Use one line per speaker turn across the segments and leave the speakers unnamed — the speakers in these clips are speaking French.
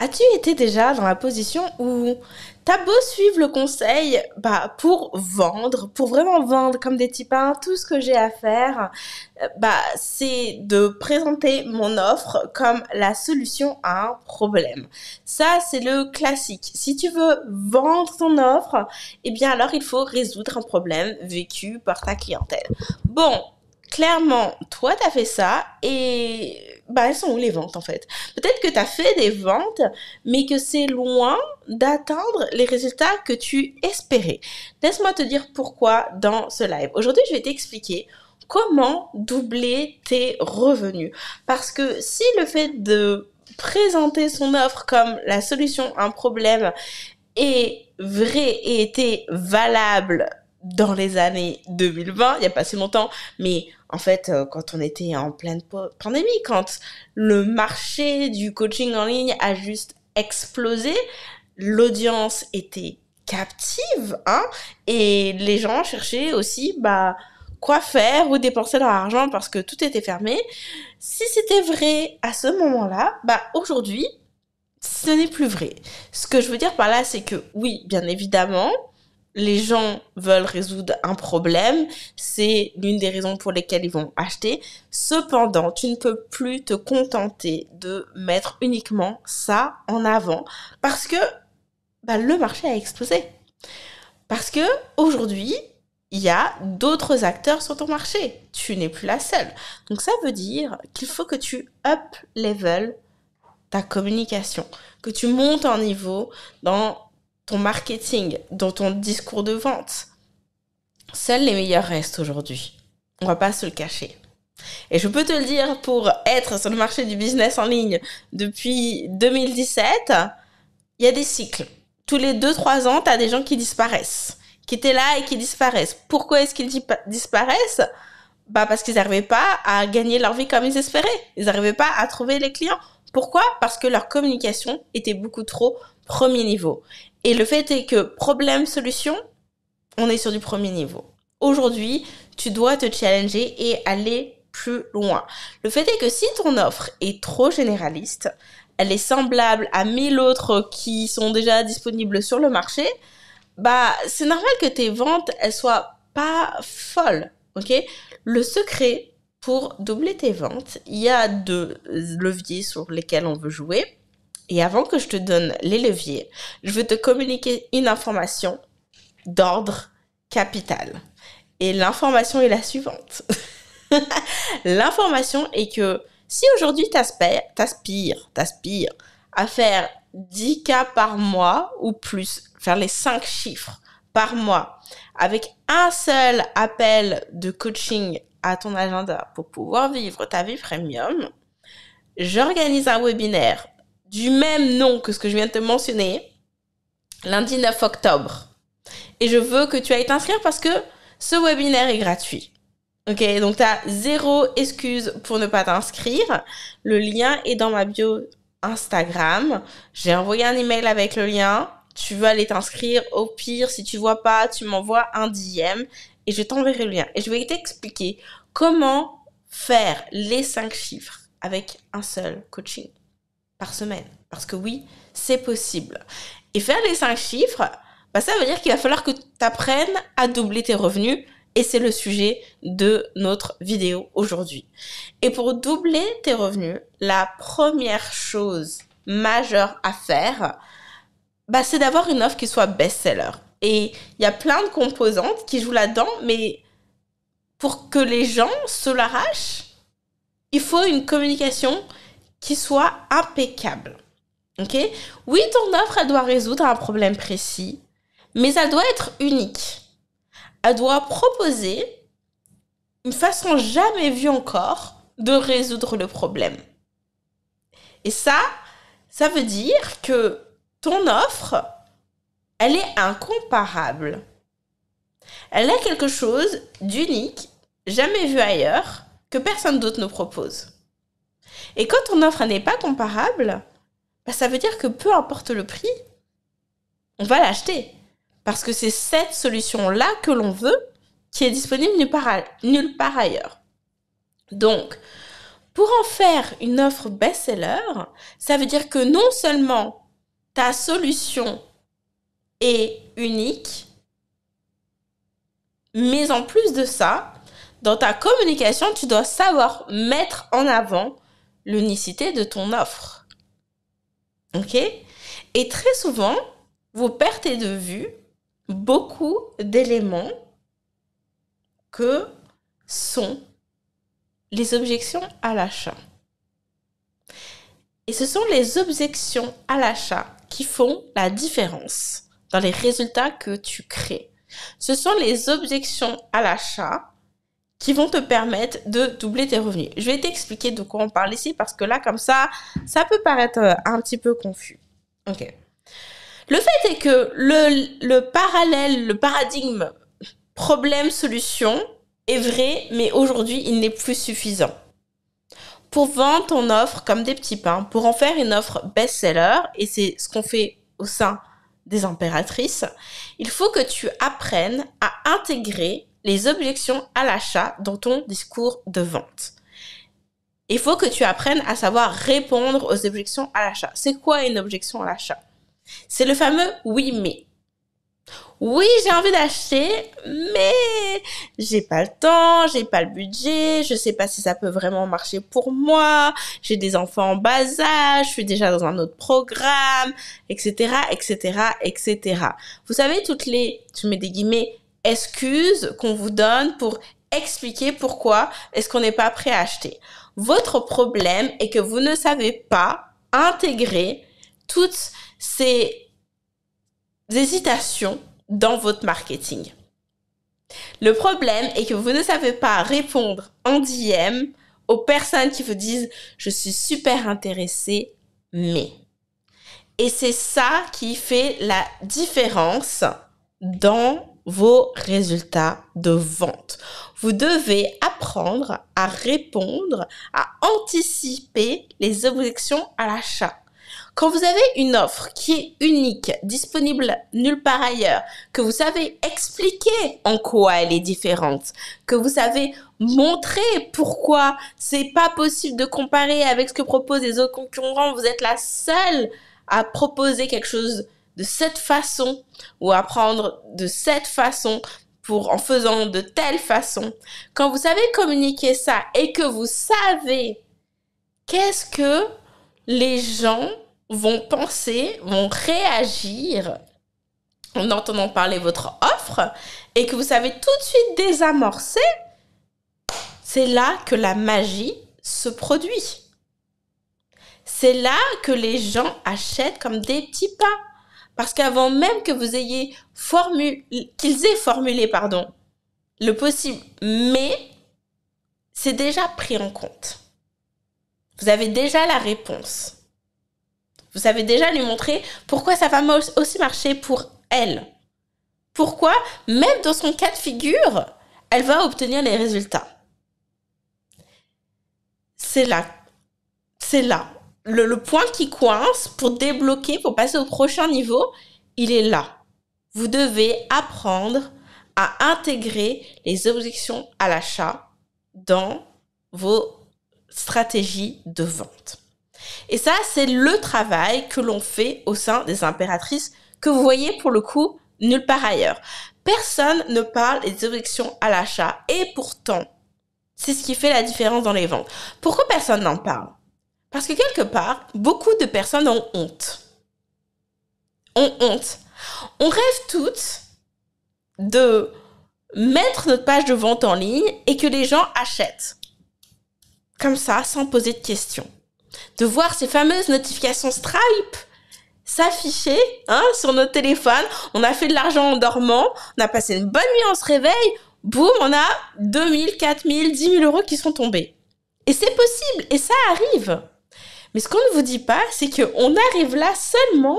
As-tu été déjà dans la position où t'as beau suivre le conseil bah, pour vendre, pour vraiment vendre comme des 1, tout ce que j'ai à faire, euh, bah, c'est de présenter mon offre comme la solution à un problème. Ça, c'est le classique. Si tu veux vendre ton offre, eh bien alors il faut résoudre un problème vécu par ta clientèle. Bon, clairement, toi, tu as fait ça et bah, elles sont où les ventes en fait Peut-être que tu as fait des ventes, mais que c'est loin d'atteindre les résultats que tu espérais. Laisse-moi te dire pourquoi dans ce live. Aujourd'hui, je vais t'expliquer comment doubler tes revenus. Parce que si le fait de présenter son offre comme la solution à un problème est vrai et était valable dans les années 2020, il n'y a pas si longtemps, mais en fait, euh, quand on était en pleine pandémie, quand le marché du coaching en ligne a juste explosé, l'audience était captive, hein, et les gens cherchaient aussi, bah, quoi faire, ou dépenser leur argent parce que tout était fermé. Si c'était vrai à ce moment-là, bah, aujourd'hui, ce n'est plus vrai. Ce que je veux dire par là, c'est que oui, bien évidemment, les gens veulent résoudre un problème, c'est l'une des raisons pour lesquelles ils vont acheter. Cependant, tu ne peux plus te contenter de mettre uniquement ça en avant parce que bah, le marché a explosé. Parce que aujourd'hui, il y a d'autres acteurs sur ton marché. Tu n'es plus la seule. Donc ça veut dire qu'il faut que tu up level ta communication, que tu montes en niveau dans ton marketing, dans ton discours de vente. Seuls les meilleurs restent aujourd'hui. On va pas se le cacher. Et je peux te le dire pour être sur le marché du business en ligne depuis 2017, il y a des cycles. Tous les 2-3 ans, tu as des gens qui disparaissent, qui étaient là et qui disparaissent. Pourquoi est-ce qu'ils disparaissent bah parce qu'ils n'arrivaient pas à gagner leur vie comme ils espéraient. Ils n'arrivaient pas à trouver les clients. Pourquoi Parce que leur communication était beaucoup trop premier niveau. Et le fait est que problème-solution, on est sur du premier niveau. Aujourd'hui, tu dois te challenger et aller plus loin. Le fait est que si ton offre est trop généraliste, elle est semblable à mille autres qui sont déjà disponibles sur le marché, bah c'est normal que tes ventes elles soient pas folles, ok Le secret pour doubler tes ventes, il y a deux leviers sur lesquels on veut jouer. Et avant que je te donne les leviers, je veux te communiquer une information d'ordre capital. Et l'information est la suivante. l'information est que si aujourd'hui t'aspires, t'aspires à faire 10 cas par mois ou plus, faire les 5 chiffres par mois, avec un seul appel de coaching à ton agenda pour pouvoir vivre ta vie premium, j'organise un webinaire du même nom que ce que je viens de te mentionner, lundi 9 octobre. Et je veux que tu ailles t'inscrire parce que ce webinaire est gratuit. Ok, donc tu as zéro excuse pour ne pas t'inscrire. Le lien est dans ma bio Instagram. J'ai envoyé un email avec le lien. Tu veux aller t'inscrire. Au pire, si tu vois pas, tu m'envoies un DM et je t'enverrai le lien. Et je vais t'expliquer comment faire les cinq chiffres avec un seul coaching par semaine. Parce que oui, c'est possible. Et faire les cinq chiffres, bah, ça veut dire qu'il va falloir que tu apprennes à doubler tes revenus. Et c'est le sujet de notre vidéo aujourd'hui. Et pour doubler tes revenus, la première chose majeure à faire, bah, c'est d'avoir une offre qui soit best-seller. Et il y a plein de composantes qui jouent là-dedans, mais pour que les gens se l'arrachent, il faut une communication qui soit impeccable. OK Oui, ton offre, elle doit résoudre un problème précis, mais elle doit être unique. Elle doit proposer une façon jamais vue encore de résoudre le problème. Et ça, ça veut dire que ton offre, elle est incomparable. Elle a quelque chose d'unique, jamais vu ailleurs, que personne d'autre ne propose. Et quand ton offre n'est pas comparable, bah, ça veut dire que peu importe le prix, on va l'acheter. Parce que c'est cette solution-là que l'on veut qui est disponible nulle part ailleurs. Donc, pour en faire une offre best-seller, ça veut dire que non seulement ta solution est unique, mais en plus de ça, dans ta communication, tu dois savoir mettre en avant l'unicité de ton offre. OK Et très souvent, vous perdez de vue beaucoup d'éléments que sont les objections à l'achat. Et ce sont les objections à l'achat qui font la différence dans les résultats que tu crées. Ce sont les objections à l'achat qui vont te permettre de doubler tes revenus. Je vais t'expliquer de quoi on parle ici parce que là, comme ça, ça peut paraître euh, un petit peu confus. Ok. Le fait est que le, le parallèle, le paradigme problème-solution est vrai, mais aujourd'hui, il n'est plus suffisant. Pour vendre ton offre comme des petits pains, pour en faire une offre best-seller, et c'est ce qu'on fait au sein des impératrices, il faut que tu apprennes à intégrer les objections à l'achat dans ton discours de vente. Il faut que tu apprennes à savoir répondre aux objections à l'achat. C'est quoi une objection à l'achat C'est le fameux oui mais. Oui, j'ai envie d'acheter, mais j'ai pas le temps, j'ai pas le budget, je sais pas si ça peut vraiment marcher pour moi, j'ai des enfants en bas âge, je suis déjà dans un autre programme, etc., etc., etc. Vous savez, toutes les, tu mets des guillemets, excuse qu'on vous donne pour expliquer pourquoi est-ce qu'on n'est pas prêt à acheter. Votre problème est que vous ne savez pas intégrer toutes ces hésitations dans votre marketing. Le problème est que vous ne savez pas répondre en DM aux personnes qui vous disent je suis super intéressée, mais. Et c'est ça qui fait la différence dans vos résultats de vente. Vous devez apprendre à répondre, à anticiper les objections à l'achat. Quand vous avez une offre qui est unique, disponible nulle part ailleurs, que vous savez expliquer en quoi elle est différente, que vous savez montrer pourquoi c'est pas possible de comparer avec ce que proposent les autres concurrents, vous êtes la seule à proposer quelque chose de cette façon ou apprendre de cette façon pour en faisant de telle façon. Quand vous savez communiquer ça et que vous savez qu'est-ce que les gens vont penser, vont réagir en entendant parler votre offre et que vous savez tout de suite désamorcer, c'est là que la magie se produit. C'est là que les gens achètent comme des petits pas parce qu'avant même que vous ayez formulé, qu'ils aient formulé, pardon, le possible, mais c'est déjà pris en compte. Vous avez déjà la réponse. Vous avez déjà lui montrer pourquoi ça va aussi marcher pour elle. Pourquoi, même dans son cas de figure, elle va obtenir les résultats. C'est là. C'est là le, point qui coince pour débloquer, pour passer au prochain niveau, il est là. Vous devez apprendre à intégrer les objections à l'achat dans vos stratégies de vente. Et ça, c'est le travail que l'on fait au sein des impératrices que vous voyez pour le coup nulle part ailleurs. Personne ne parle des objections à l'achat et pourtant, c'est ce qui fait la différence dans les ventes. Pourquoi personne n'en parle parce que quelque part, beaucoup de personnes ont honte. Ont honte. On rêve toutes de mettre notre page de vente en ligne et que les gens achètent. Comme ça, sans poser de questions. De voir ces fameuses notifications Stripe s'afficher hein, sur notre téléphone. On a fait de l'argent en dormant, on a passé une bonne nuit, en se réveille, boum, on a 2000, 4000, 10 000 euros qui sont tombés. Et c'est possible, et ça arrive. Mais ce qu'on ne vous dit pas, c'est qu'on arrive là seulement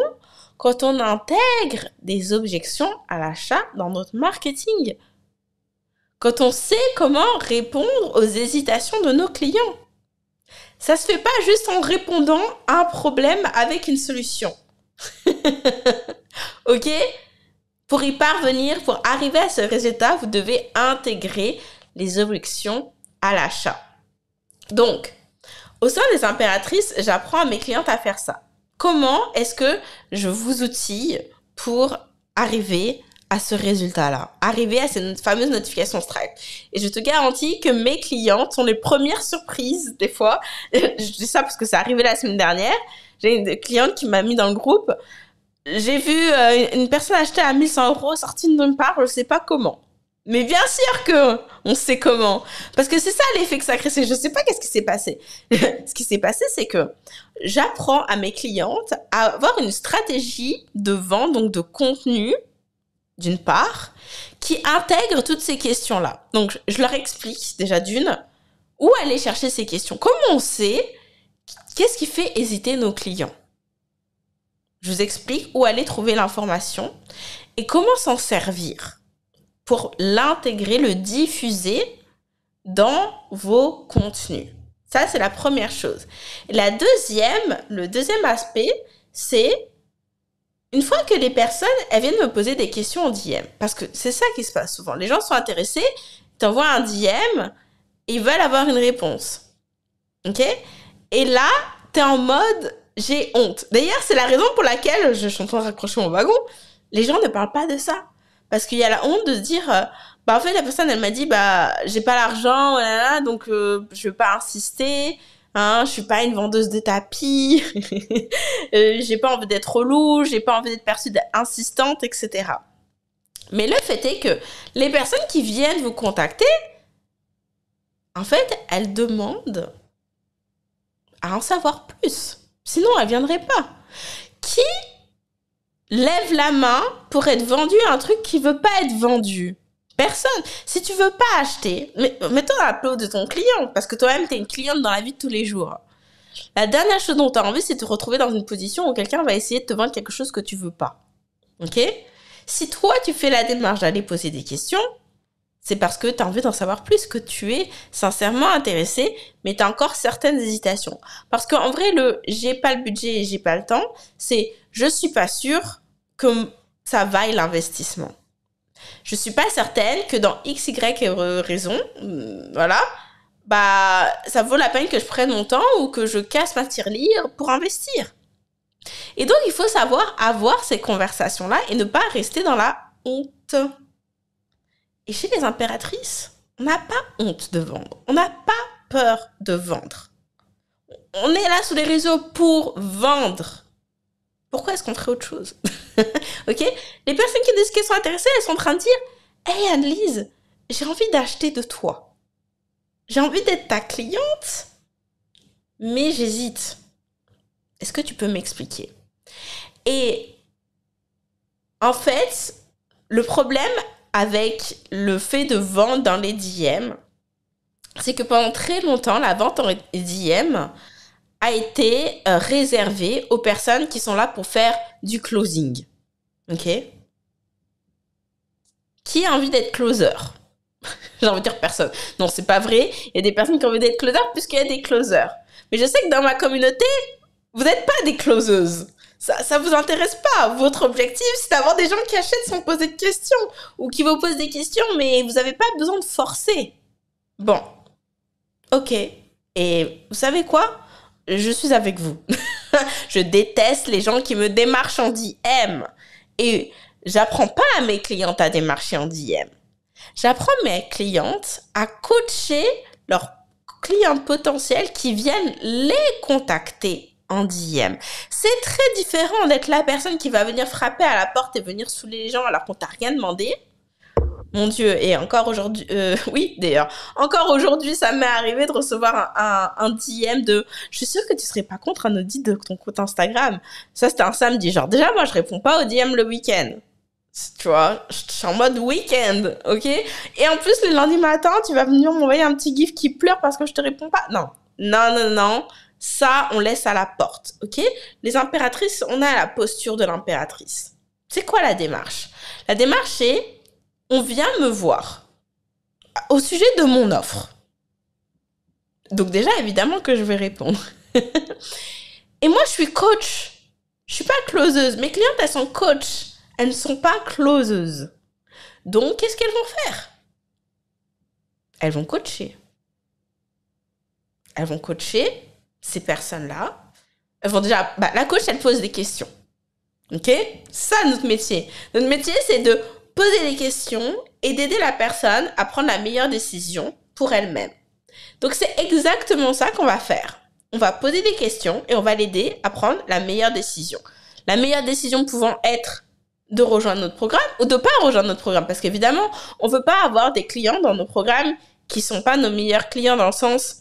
quand on intègre des objections à l'achat dans notre marketing. Quand on sait comment répondre aux hésitations de nos clients. Ça se fait pas juste en répondant à un problème avec une solution. ok Pour y parvenir, pour arriver à ce résultat, vous devez intégrer les objections à l'achat. Donc, au sein des impératrices, j'apprends à mes clientes à faire ça. Comment est-ce que je vous outille pour arriver à ce résultat-là, arriver à cette fameuse notification strike Et je te garantis que mes clientes sont les premières surprises des fois. je dis ça parce que c'est arrivé la semaine dernière. J'ai une cliente qui m'a mis dans le groupe. J'ai vu euh, une personne acheter à 1100 euros sortie de nulle part, je ne sais pas comment. Mais bien sûr que on sait comment. Parce que c'est ça l'effet que ça crée. Je ne sais pas qu'est-ce qui s'est passé. Ce qui s'est passé, c'est que j'apprends à mes clientes à avoir une stratégie de vente, donc de contenu, d'une part, qui intègre toutes ces questions-là. Donc, je leur explique déjà d'une où aller chercher ces questions. Comment on sait qu'est-ce qui fait hésiter nos clients Je vous explique où aller trouver l'information et comment s'en servir pour l'intégrer, le diffuser dans vos contenus. Ça, c'est la première chose. La deuxième, le deuxième aspect, c'est une fois que les personnes, elles viennent me poser des questions en DM, parce que c'est ça qui se passe souvent. Les gens sont intéressés, t'envoies un DM, ils veulent avoir une réponse. OK Et là, t'es en mode, j'ai honte. D'ailleurs, c'est la raison pour laquelle je suis en train de raccrocher mon wagon. Les gens ne parlent pas de ça. Parce qu'il y a la honte de se dire, euh, bah en fait la personne elle m'a dit, bah j'ai pas l'argent, oh donc euh, je veux pas insister, hein, je suis pas une vendeuse de tapis, euh, j'ai pas envie d'être relou, j'ai pas envie d'être perçue insistante, etc. Mais le fait est que les personnes qui viennent vous contacter, en fait, elles demandent à en savoir plus. Sinon, elles ne viendraient pas. Qui lève la main pour être vendu un truc qui veut pas être vendu. Personne. Si tu veux pas acheter, mettons un peu de ton client, parce que toi-même, tu es une cliente dans la vie de tous les jours. La dernière chose dont tu as envie, c'est de te retrouver dans une position où quelqu'un va essayer de te vendre quelque chose que tu veux pas. Ok Si toi, tu fais la démarche d'aller poser des questions, c'est parce que tu as envie d'en savoir plus, que tu es sincèrement intéressé, mais tu as encore certaines hésitations. Parce qu'en vrai, le j'ai pas le budget et j'ai pas le temps, c'est je suis pas sûre que ça vaille l'investissement. Je suis pas certaine que dans X, Y raison, mm, voilà, bah, ça vaut la peine que je prenne mon temps ou que je casse ma tirelire pour investir. Et donc, il faut savoir avoir ces conversations-là et ne pas rester dans la honte. Et chez les impératrices, on n'a pas honte de vendre. On n'a pas peur de vendre. On est là sur les réseaux pour vendre. Pourquoi est-ce qu'on ferait autre chose Ok Les personnes qui disent qu'elles sont intéressées, elles sont en train de dire Hey Annelise, j'ai envie d'acheter de toi. J'ai envie d'être ta cliente, mais j'hésite. Est-ce que tu peux m'expliquer Et en fait, le problème, avec le fait de vendre dans les DM, c'est que pendant très longtemps, la vente en DM a été euh, réservée aux personnes qui sont là pour faire du closing. OK Qui a envie d'être closer J'ai envie de dire personne. Non, c'est pas vrai. Il y a des personnes qui ont envie d'être closer puisqu'il y a des closers. Mais je sais que dans ma communauté, vous n'êtes pas des closeuses ça, ça vous intéresse pas. Votre objectif, c'est d'avoir des gens qui achètent sans poser de questions ou qui vous posent des questions, mais vous n'avez pas besoin de forcer. Bon, ok. Et vous savez quoi Je suis avec vous. je déteste les gens qui me démarchent en DM. Et j'apprends pas à mes clientes à démarcher en DM. J'apprends mes clientes à coacher leurs clients potentiels qui viennent les contacter en DM. C'est très différent d'être la personne qui va venir frapper à la porte et venir saouler les gens alors qu'on t'a rien demandé. Mon Dieu, et encore aujourd'hui, euh, oui d'ailleurs, encore aujourd'hui, ça m'est arrivé de recevoir un, un, un, DM de « Je suis sûre que tu serais pas contre un audit de ton compte Instagram. » Ça, c'était un samedi. Genre, déjà, moi, je réponds pas au DM le week-end. Tu vois, je suis en mode week-end, ok Et en plus, le lundi matin, tu vas venir m'envoyer un petit gif qui pleure parce que je te réponds pas. Non, non, non, non. Ça, on laisse à la porte, ok Les impératrices, on a la posture de l'impératrice. C'est quoi la démarche La démarche est, on vient me voir au sujet de mon offre. Donc déjà, évidemment que je vais répondre. Et moi, je suis coach. Je suis pas closeuse. Mes clientes, elles sont coach. Elles ne sont pas closeuses. Donc, qu'est-ce qu'elles vont faire Elles vont coacher. Elles vont coacher ces personnes-là vont déjà. Bah, la coach, elle pose des questions. OK Ça, notre métier. Notre métier, c'est de poser des questions et d'aider la personne à prendre la meilleure décision pour elle-même. Donc, c'est exactement ça qu'on va faire. On va poser des questions et on va l'aider à prendre la meilleure décision. La meilleure décision pouvant être de rejoindre notre programme ou de pas rejoindre notre programme. Parce qu'évidemment, on veut pas avoir des clients dans nos programmes qui sont pas nos meilleurs clients dans le sens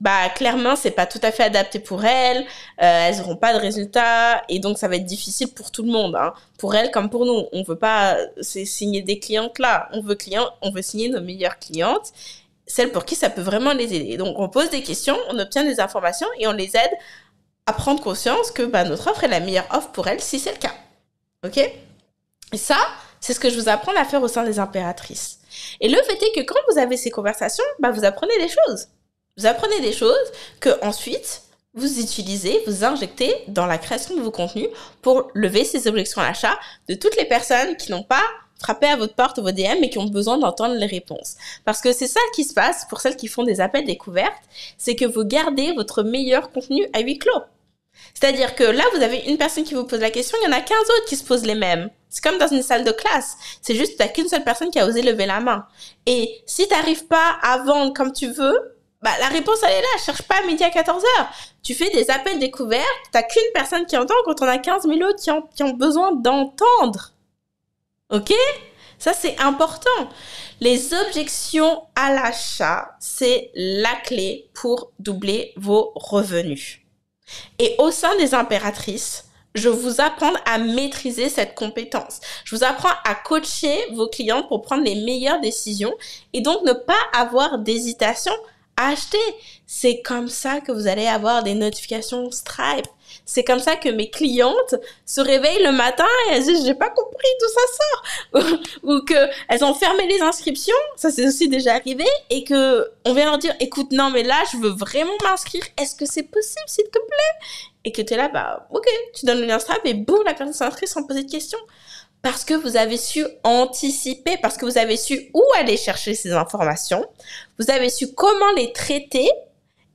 bah clairement c'est pas tout à fait adapté pour elles, euh, elles n'auront pas de résultats et donc ça va être difficile pour tout le monde, hein. pour elles comme pour nous. On veut pas euh, signer des clientes là, on veut on veut signer nos meilleures clientes, celles pour qui ça peut vraiment les aider. Donc on pose des questions, on obtient des informations et on les aide à prendre conscience que bah, notre offre est la meilleure offre pour elles si c'est le cas, ok Et ça, c'est ce que je vous apprends à faire au sein des impératrices. Et le fait est que quand vous avez ces conversations, bah, vous apprenez des choses. Vous apprenez des choses que ensuite vous utilisez, vous injectez dans la création de vos contenus pour lever ces objections à l'achat de toutes les personnes qui n'ont pas frappé à votre porte ou vos DM et qui ont besoin d'entendre les réponses. Parce que c'est ça qui se passe pour celles qui font des appels découvertes, c'est que vous gardez votre meilleur contenu à huis clos. C'est-à-dire que là, vous avez une personne qui vous pose la question, il y en a 15 autres qui se posent les mêmes. C'est comme dans une salle de classe. C'est juste que t'as qu'une seule personne qui a osé lever la main. Et si t'arrives pas à vendre comme tu veux, bah, la réponse, elle est là. Cherche pas à midi à 14h. Tu fais des appels découverts. T'as qu'une personne qui entend quand on a 15 000 autres qui ont, qui ont besoin d'entendre. OK Ça, c'est important. Les objections à l'achat, c'est la clé pour doubler vos revenus. Et au sein des impératrices, je vous apprends à maîtriser cette compétence. Je vous apprends à coacher vos clients pour prendre les meilleures décisions et donc ne pas avoir d'hésitation acheter. C'est comme ça que vous allez avoir des notifications Stripe. C'est comme ça que mes clientes se réveillent le matin et elles disent j'ai pas compris d'où ça sort ou que elles ont fermé les inscriptions, ça c'est aussi déjà arrivé et que on vient leur dire écoute non mais là je veux vraiment m'inscrire, est-ce que c'est possible s'il te plaît Et que tu es là bah OK, tu donnes le lien Stripe et boum la personne s'inscrit sans poser de questions parce que vous avez su anticiper, parce que vous avez su où aller chercher ces informations, vous avez su comment les traiter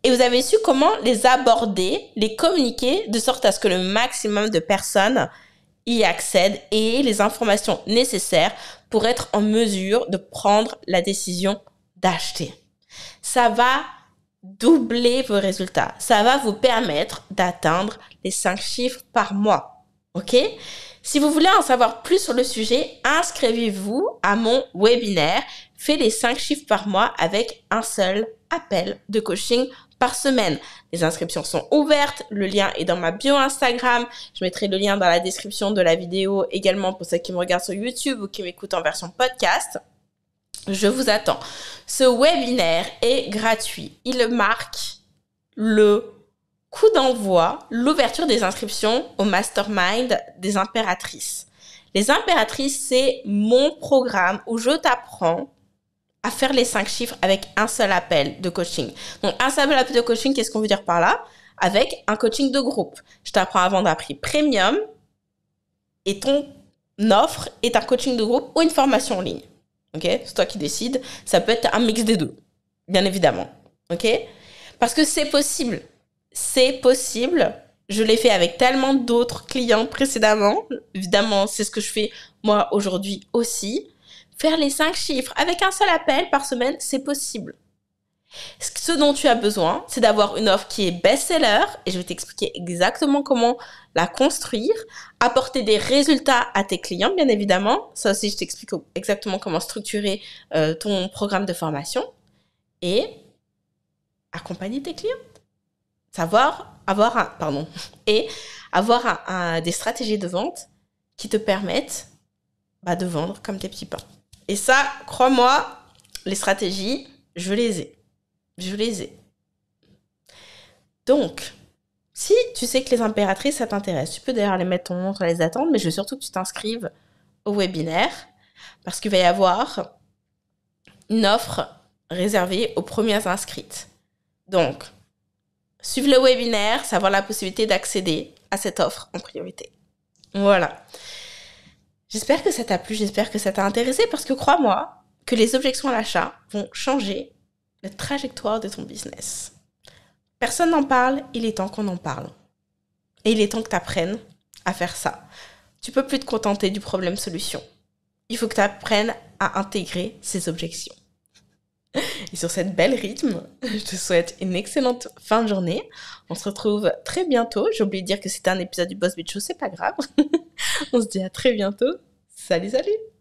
et vous avez su comment les aborder, les communiquer de sorte à ce que le maximum de personnes y accèdent et les informations nécessaires pour être en mesure de prendre la décision d'acheter. Ça va doubler vos résultats. Ça va vous permettre d'atteindre les 5 chiffres par mois. OK si vous voulez en savoir plus sur le sujet, inscrivez-vous à mon webinaire Faites les 5 chiffres par mois avec un seul appel de coaching par semaine. Les inscriptions sont ouvertes, le lien est dans ma bio Instagram, je mettrai le lien dans la description de la vidéo également pour ceux qui me regardent sur YouTube ou qui m'écoutent en version podcast. Je vous attends. Ce webinaire est gratuit. Il marque le coup d'envoi, l'ouverture des inscriptions au mastermind des impératrices. Les impératrices, c'est mon programme où je t'apprends à faire les cinq chiffres avec un seul appel de coaching. Donc, un seul appel de coaching, qu'est-ce qu'on veut dire par là? Avec un coaching de groupe. Je t'apprends à vendre à prix premium et ton offre est un coaching de groupe ou une formation en ligne. Ok? C'est toi qui décides. Ça peut être un mix des deux. Bien évidemment. Ok? Parce que c'est possible c'est possible. Je l'ai fait avec tellement d'autres clients précédemment. Évidemment, c'est ce que je fais moi aujourd'hui aussi. Faire les cinq chiffres avec un seul appel par semaine, c'est possible. Ce dont tu as besoin, c'est d'avoir une offre qui est best-seller, et je vais t'expliquer exactement comment la construire, apporter des résultats à tes clients, bien évidemment. Ça aussi, je t'explique exactement comment structurer euh, ton programme de formation, et accompagner tes clients savoir avoir un, pardon, et avoir des stratégies de vente qui te permettent bah, de vendre comme tes petits pains. Et ça, crois-moi, les stratégies, je les ai. Je les ai. Donc, si tu sais que les impératrices, ça t'intéresse, tu peux d'ailleurs les mettre en montre, les attendre, mais je veux surtout que tu t'inscrives au webinaire parce qu'il va y avoir une offre réservée aux premières inscrites. Donc, Suive le webinaire, savoir la possibilité d'accéder à cette offre en priorité. Voilà. J'espère que ça t'a plu, j'espère que ça t'a intéressé parce que crois-moi que les objections à l'achat vont changer la trajectoire de ton business. Personne n'en parle, il est temps qu'on en parle. Et il est temps que tu apprennes à faire ça. Tu peux plus te contenter du problème-solution. Il faut que tu apprennes à intégrer ces objections. Et sur cette belle rythme, je te souhaite une excellente fin de journée. On se retrouve très bientôt. J'ai oublié de dire que c'était un épisode du Boss Bitshow, Show, c'est pas grave. On se dit à très bientôt. Salut, salut